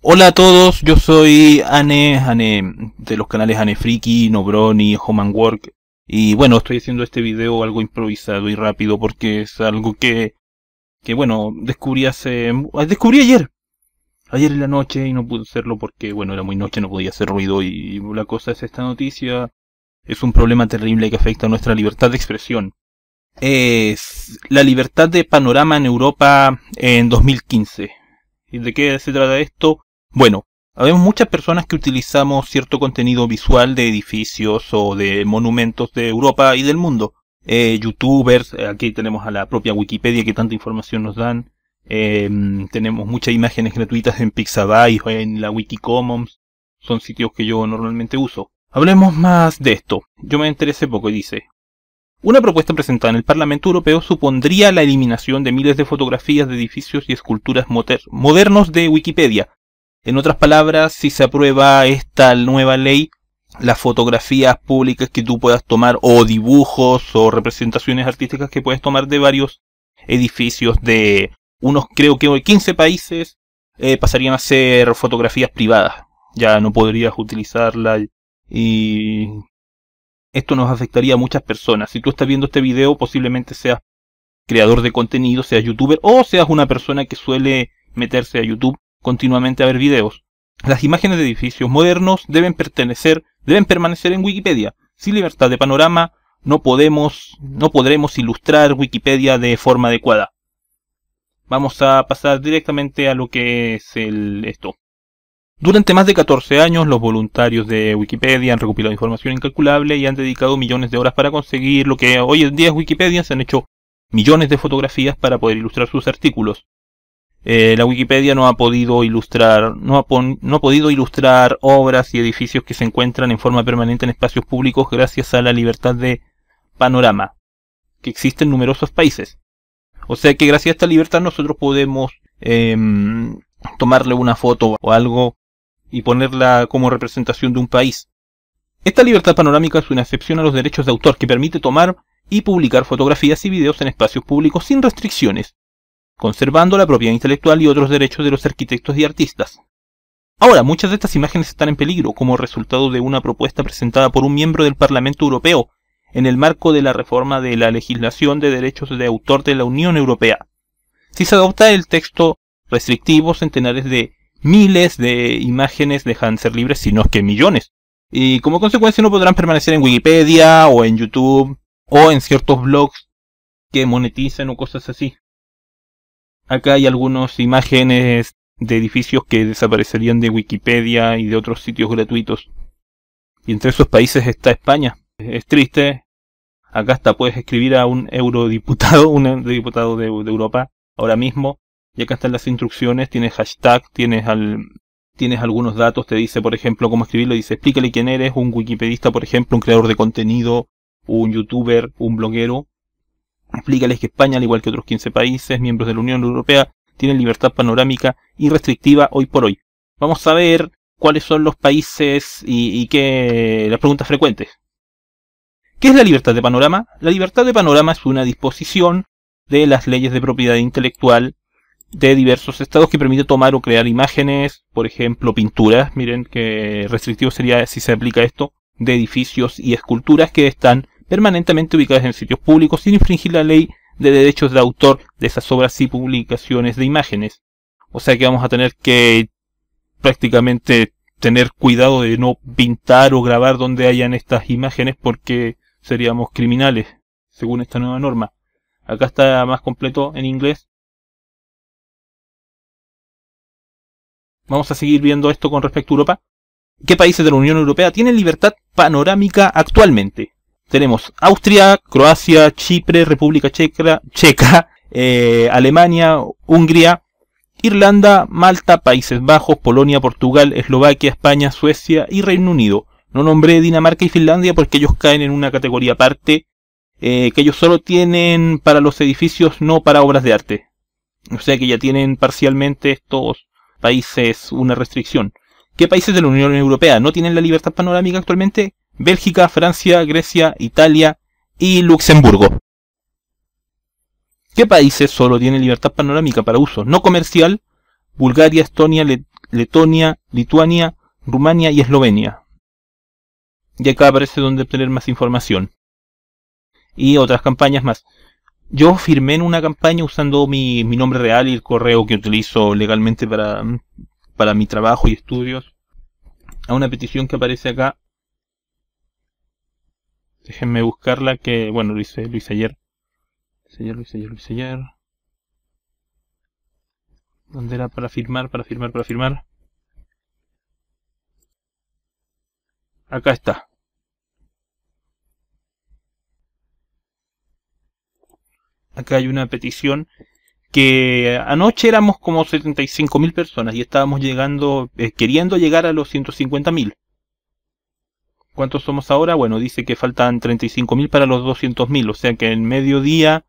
Hola a todos, yo soy Ane, Ane de los canales Ane Friki, Nobroni, Home Work. Y bueno, estoy haciendo este video algo improvisado y rápido porque es algo que, que bueno, descubrí hace, descubrí ayer. Ayer en la noche y no pude hacerlo porque, bueno, era muy noche, no podía hacer ruido y la cosa es esta noticia. Es un problema terrible que afecta a nuestra libertad de expresión. Es la libertad de panorama en Europa en 2015. ¿Y de qué se trata esto? Bueno, habemos muchas personas que utilizamos cierto contenido visual de edificios o de monumentos de Europa y del mundo. Eh, youtubers, eh, aquí tenemos a la propia Wikipedia que tanta información nos dan. Em, tenemos muchas imágenes gratuitas en Pixabay o en la Wikicommons. Son sitios que yo normalmente uso. Hablemos más de esto. Yo me interesé poco y dice. Una propuesta presentada en el Parlamento Europeo supondría la eliminación de miles de fotografías de edificios y esculturas modernos de Wikipedia, en otras palabras, si se aprueba esta nueva ley, las fotografías públicas que tú puedas tomar o dibujos o representaciones artísticas que puedes tomar de varios edificios de unos creo que 15 países eh, pasarían a ser fotografías privadas. Ya no podrías utilizarla y esto nos afectaría a muchas personas. Si tú estás viendo este video, posiblemente seas creador de contenido, seas youtuber o seas una persona que suele meterse a YouTube continuamente a ver videos. Las imágenes de edificios modernos deben pertenecer, deben permanecer en Wikipedia. Sin libertad de panorama no podemos, no podremos ilustrar Wikipedia de forma adecuada. Vamos a pasar directamente a lo que es el, esto. Durante más de 14 años, los voluntarios de Wikipedia han recopilado información incalculable y han dedicado millones de horas para conseguir lo que hoy en día es Wikipedia. Se han hecho millones de fotografías para poder ilustrar sus artículos. Eh, la Wikipedia no ha podido ilustrar, no ha, no podido ilustrar obras y edificios que se encuentran en forma permanente en espacios públicos gracias a la libertad de panorama que existe en numerosos países. O sea que gracias a esta libertad nosotros podemos em, tomarle una foto o algo y ponerla como representación de un país. Esta libertad panorámica es una excepción a los derechos de autor que permite tomar y publicar fotografías y videos en espacios públicos sin restricciones, conservando la propiedad intelectual y otros derechos de los arquitectos y artistas. Ahora, muchas de estas imágenes están en peligro como resultado de una propuesta presentada por un miembro del Parlamento Europeo en el marco de la reforma de la legislación de derechos de autor de la Unión Europea. Si se adopta el texto restrictivo, centenares de miles de imágenes dejan ser libres, sino que millones. Y como consecuencia no podrán permanecer en Wikipedia o en YouTube o en ciertos blogs que monetizan o cosas así. Acá hay algunas imágenes de edificios que desaparecerían de Wikipedia y de otros sitios gratuitos. Y entre esos países está España. Es triste. Acá hasta puedes escribir a un eurodiputado, un eurodiputado de, Europa, ahora mismo. Y acá están las instrucciones, tienes hashtag, tienes tienes algunos datos, te dice, por ejemplo, cómo escribirlo, dice, explícale quién eres, un wikipedista, por ejemplo, un creador de contenido, un youtuber, un bloguero, Explícales que España, al igual que otros 15 países miembros de la Unión Europea, tiene libertad panorámica y restrictiva hoy por hoy. Vamos a ver cuáles son los países y, qué las preguntas frecuentes. ¿Qué es la libertad de panorama? La libertad de panorama es una disposición de las leyes de propiedad intelectual de diversos estados que permite tomar o crear imágenes, por ejemplo, pinturas, miren que restrictivo sería si se aplica esto, de edificios y esculturas que están permanentemente ubicadas en sitios públicos sin infringir la ley de derechos de autor de esas obras y publicaciones de imágenes. O sea que vamos a tener que prácticamente tener cuidado de no pintar o grabar donde hayan estas imágenes porque seríamos criminales, según esta nueva norma. Acá está más completo en inglés. Vamos a seguir viendo esto con respecto a Europa. ¿Qué países de la Unión Europea tienen libertad panorámica actualmente? tenemos Austria, Croacia, Chipre, República Checa, Checa eh, Alemania, Hungría, Irlanda, Malta, Países Bajos, Polonia, Portugal, Eslovaquia, España, Suecia y Reino Unido. No nombré Dinamarca y Finlandia porque ellos caen en una categoría aparte, eh, que ellos solo tienen para los edificios, no para obras de arte. O sea que ya tienen parcialmente estos países una restricción. ¿Qué países de la Unión Europea no tienen la libertad panorámica actualmente? Bélgica, Francia, Grecia, Italia y Luxemburgo. ¿Qué países solo tienen libertad panorámica para uso no comercial? Bulgaria, Estonia, Letonia, Lituania, Rumania y Eslovenia. Y acá aparece donde obtener más información. Y otras campañas más. Yo firmé en una campaña usando mi, mi nombre real y el correo que utilizo legalmente para, para mi trabajo y estudios. A una petición que aparece acá Déjenme buscarla que, bueno, lo hice, ayer. Luis ayer, Luis ayer, ayer. ¿Dónde era para firmar, para firmar, para firmar? Acá está. Acá hay una petición que anoche éramos como 75.000 personas y estábamos llegando, eh, queriendo llegar a los 150.000. ¿Cuántos somos ahora? Bueno, dice que faltan 35.000 para los 200.000, o sea que en medio día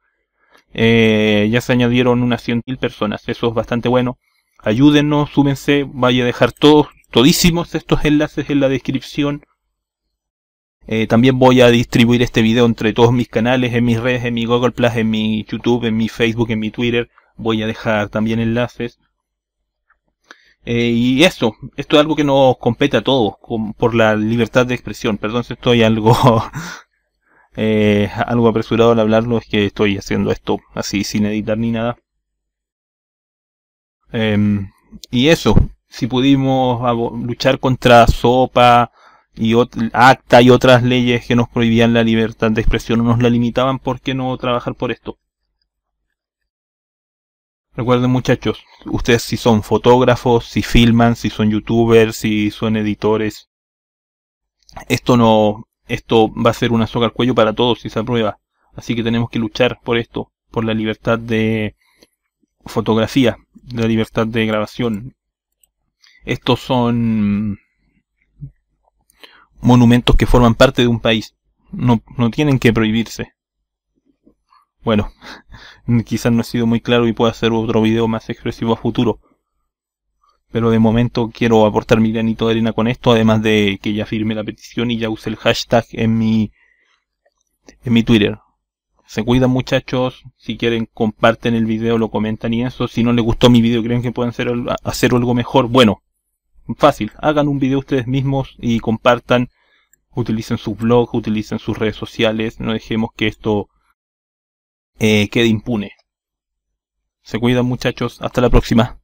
eh, ya se añadieron unas 100.000 personas. Eso es bastante bueno. Ayúdennos, súmense, vaya a dejar todos, todísimos estos enlaces en la descripción. Eh, también voy a distribuir este video entre todos mis canales, en mis redes, en mi Google Plus, en mi YouTube, en mi Facebook, en mi Twitter. Voy a dejar también enlaces. Eh, y esto, esto es algo que nos compete a todos por la libertad de expresión. Perdón si estoy algo, eh, algo apresurado al hablarlo, es que estoy haciendo esto así sin editar ni nada. Em, y eso, si pudimos luchar contra sopa y acta y otras leyes que nos prohibían la libertad de expresión, o nos la limitaban, ¿por qué no trabajar por esto? Recuerden muchachos, ustedes si son fotógrafos, si filman, si son youtubers, si son editores, esto no, esto va a ser una soga al cuello para todos si se aprueba. Así que tenemos que luchar por esto, por la libertad de fotografía, la libertad de grabación. Estos son monumentos que forman parte de un país. no tienen que prohibirse. Bueno, quizás no ha sido muy claro y puedo hacer otro video más expresivo a futuro. Pero de momento quiero aportar mi granito de arena con esto, además de que ya firme la petición y ya use el hashtag en mi, en mi Twitter. Se cuidan muchachos, si quieren comparten el video, lo comentan y eso. Si no les gustó mi video, creen que pueden hacer, hacer algo mejor, bueno, fácil, hagan un video ustedes mismos y compartan, utilicen sus blogs, utilicen sus redes sociales, no dejemos que esto eh, quede impune. Se cuidan muchachos, hasta la próxima.